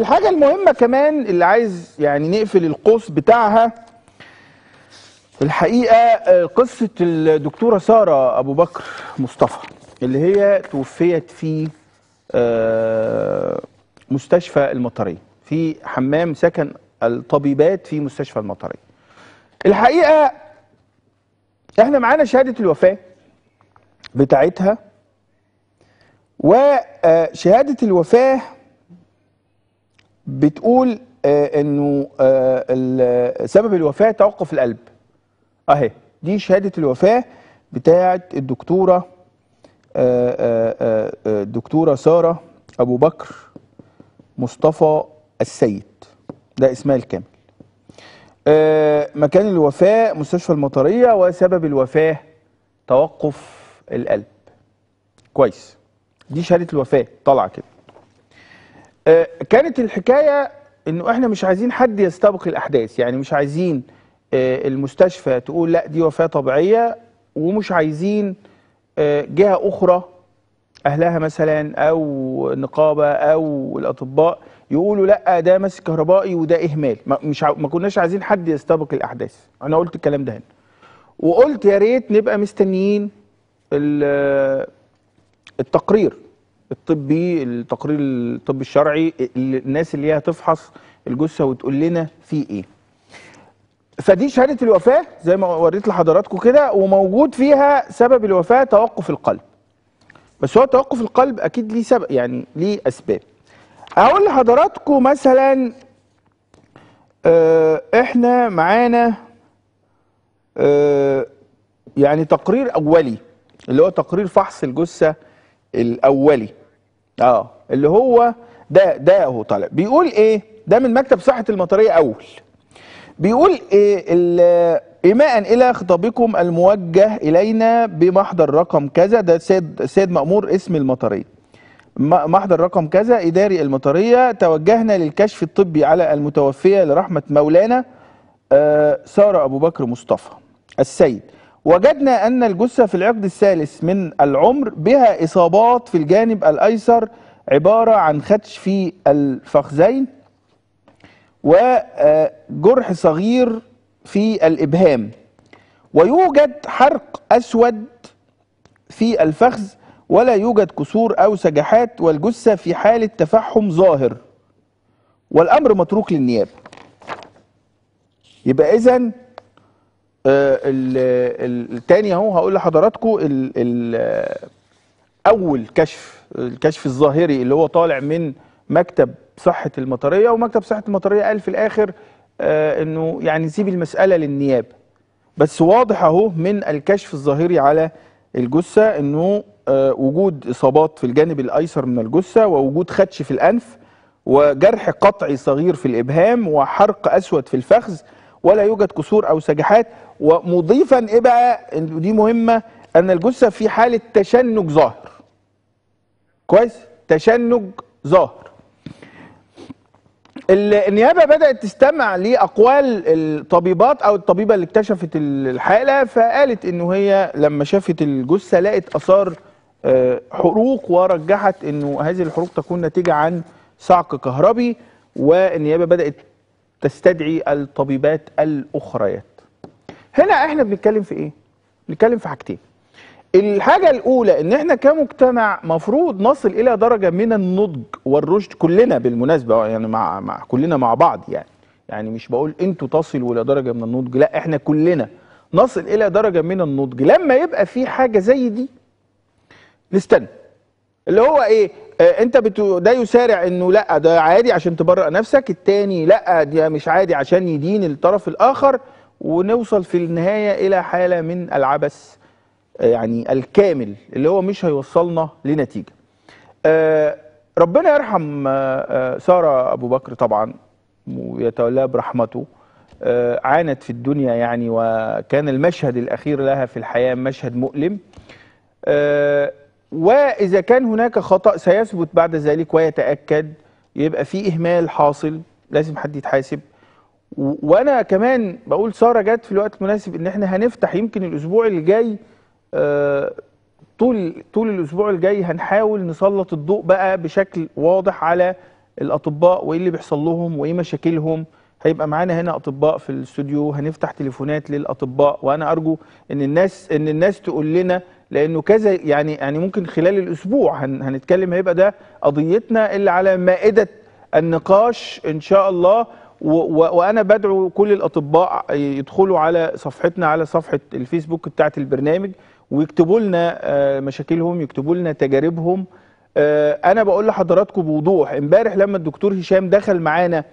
الحاجه المهمه كمان اللي عايز يعني نقفل القوس بتاعها الحقيقه آه، قصه الدكتوره ساره ابو بكر مصطفى اللي هي توفيت في آه، مستشفى المطريه في حمام سكن الطبيبات في مستشفى المطريه الحقيقه احنا معانا شهاده الوفاه بتاعتها وشهاده آه، الوفاه بتقول آه، انه آه، سبب الوفاه توقف القلب اهي دي شهاده الوفاه بتاعه الدكتوره آه، الدكتوره ساره ابو بكر مصطفى السيد ده اسمها الكامل مكان الوفاه مستشفى المطريه وسبب الوفاه توقف القلب كويس دي شهاده الوفاه طالعه كده آه، كانت الحكايه انه احنا مش عايزين حد يستبق الاحداث يعني مش عايزين آه، المستشفى تقول لا دي وفاه طبيعيه ومش عايزين آه، جهه اخرى اهلها مثلا او نقابه او الاطباء يقولوا لا ده مس كهربائي وده اهمال مش ما كناش عايزين حد يستبق الاحداث انا قلت الكلام ده هنا وقلت يا ريت نبقى مستنيين التقرير الطبي التقرير الطبي الشرعي الناس اللي هي هتفحص الجثه وتقول لنا في ايه فدي شهاده الوفاه زي ما وريت لحضراتكم كده وموجود فيها سبب الوفاه توقف القلب بس هو توقف القلب اكيد ليه سبب يعني ليه اسباب اقول لحضراتكم مثلا آه، احنا معانا آه، يعني تقرير اولي اللي هو تقرير فحص الجثه الاولي اه اللي هو ده ده هو طالع بيقول ايه ده من مكتب صحه المطريه اول بيقول إيه إيماء إلى خطابكم الموجه إلينا بمحضر رقم كذا ده سيد, السيد مأمور اسم المطرية محضر رقم كذا إداري المطرية توجهنا للكشف الطبي على المتوفية لرحمة مولانا آه، سارة أبو بكر مصطفى السيد وجدنا أن الجثة في العقد الثالث من العمر بها إصابات في الجانب الأيسر عبارة عن خدش في الفخذين وجرح صغير في الإبهام ويوجد حرق أسود في الفخذ ولا يوجد كسور أو سجحات والجثة في حالة تفحم ظاهر والأمر متروك للنيابة يبقى إذن آه، الثاني اهو هقول لحضراتكم اول كشف الكشف الظاهري اللي هو طالع من مكتب صحه المطريه ومكتب صحه المطريه قال في الاخر آه، انه يعني نسيب المساله للنيابه بس واضح اهو من الكشف الظاهري على الجثه انه آه، وجود اصابات في الجانب الايسر من الجثه ووجود خدش في الانف وجرح قطعي صغير في الابهام وحرق اسود في الفخذ ولا يوجد كسور أو سجحات ومضيفا إيه بقى دي مهمة أن الجثة في حالة تشنج ظاهر كويس تشنج ظاهر النيابة بدأت تستمع لأقوال الطبيبات أو الطبيبة اللي اكتشفت الحالة فقالت إنه هي لما شافت الجثة لقت آثار آه، حروق ورجحت إنه هذه الحروق تكون ناتجة عن صعق كهربي والنيابة بدأت تستدعي الطبيبات الأخريات هنا احنا بنتكلم في ايه بنتكلم في حاجتين الحاجة الأولى إن إحنا كمجتمع مفروض نصل إلى درجة من النضج والرشد كلنا بالمناسبة يعني مع, مع كلنا مع بعض يعني يعني مش بقول أنتوا تصلوا إلى درجة من النضج لا إحنا كلنا نصل إلى درجة من النضج لما يبقى في حاجة زي دي نستنى اللي هو ايه آه انت بتو ده يسارع انه لا ده عادي عشان تبرئ نفسك التاني لا ده مش عادي عشان يدين الطرف الاخر ونوصل في النهايه الى حاله من العبث آه، يعني الكامل اللي هو مش هيوصلنا لنتيجه آه ربنا يرحم آه, آه، ساره ابو بكر طبعا ويتولاها برحمته آه، عانت في الدنيا يعني وكان المشهد الاخير لها في الحياه مشهد مؤلم واذا كان هناك خطا سيثبت بعد ذلك ويتاكد يبقى في اهمال حاصل لازم حد يتحاسب وانا كمان بقول ساره جت في الوقت المناسب ان احنا هنفتح يمكن الاسبوع اللي جاي آه طول طول الاسبوع الجاي هنحاول نسلط الضوء بقى بشكل واضح على الاطباء وايه اللي بيحصل لهم وايه مشاكلهم هيبقى معانا هنا اطباء في الاستوديو هنفتح تليفونات للاطباء وانا ارجو ان الناس ان الناس تقول لنا لانه كذا يعني يعني ممكن خلال الاسبوع هن هنتكلم هيبقى ده قضيتنا اللي على مائده النقاش ان شاء الله وانا بدعو كل الاطباء يدخلوا على صفحتنا على صفحه الفيسبوك بتاعه البرنامج ويكتبوا لنا آه، مشاكلهم يكتبوا لنا تجاربهم آه، انا بقول لحضراتكم بوضوح امبارح لما الدكتور هشام دخل معانا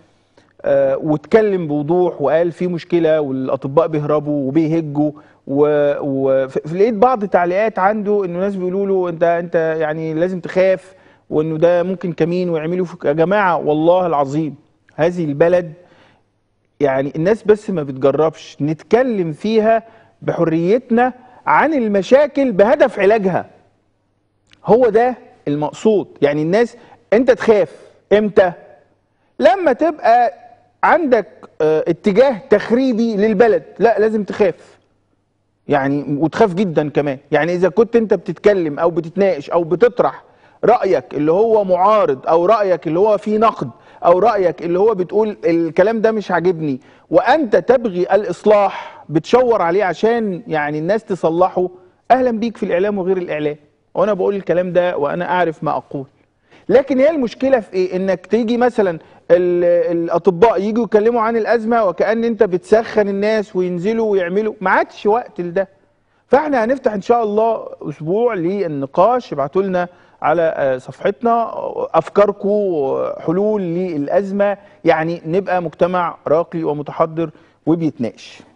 آه، واتكلم بوضوح وقال في مشكله والاطباء بيهربوا وبيهجوا ولقيت بعض التعليقات عنده انه ناس بيقولوا له انت انت يعني لازم تخاف وانه ده ممكن كمين ويعملوا يا جماعه والله العظيم هذه البلد يعني الناس بس ما بتجربش نتكلم فيها بحريتنا عن المشاكل بهدف علاجها هو ده المقصود يعني الناس انت تخاف امتى لما تبقى عندك آه، اتجاه تخريبي للبلد لا لازم تخاف يعني وتخاف جدا كمان يعني اذا كنت انت بتتكلم او بتتناقش او بتطرح رايك اللي هو معارض او رايك اللي هو فيه نقد او رايك اللي هو بتقول الكلام ده مش عاجبني وانت تبغي الاصلاح بتشور عليه عشان يعني الناس تصلحه اهلا بيك في الاعلام وغير الاعلام وانا بقول الكلام ده وانا اعرف ما اقول لكن هي المشكله في ايه انك تيجي مثلا الاطباء يجوا يكلموا عن الازمه وكان انت بتسخن الناس وينزلوا ويعملوا ما عادش وقت لده فاحنا هنفتح ان شاء الله اسبوع للنقاش ابعتوا لنا على آه، صفحتنا افكاركم حلول للازمه يعني نبقى مجتمع راقي ومتحضر وبيتناقش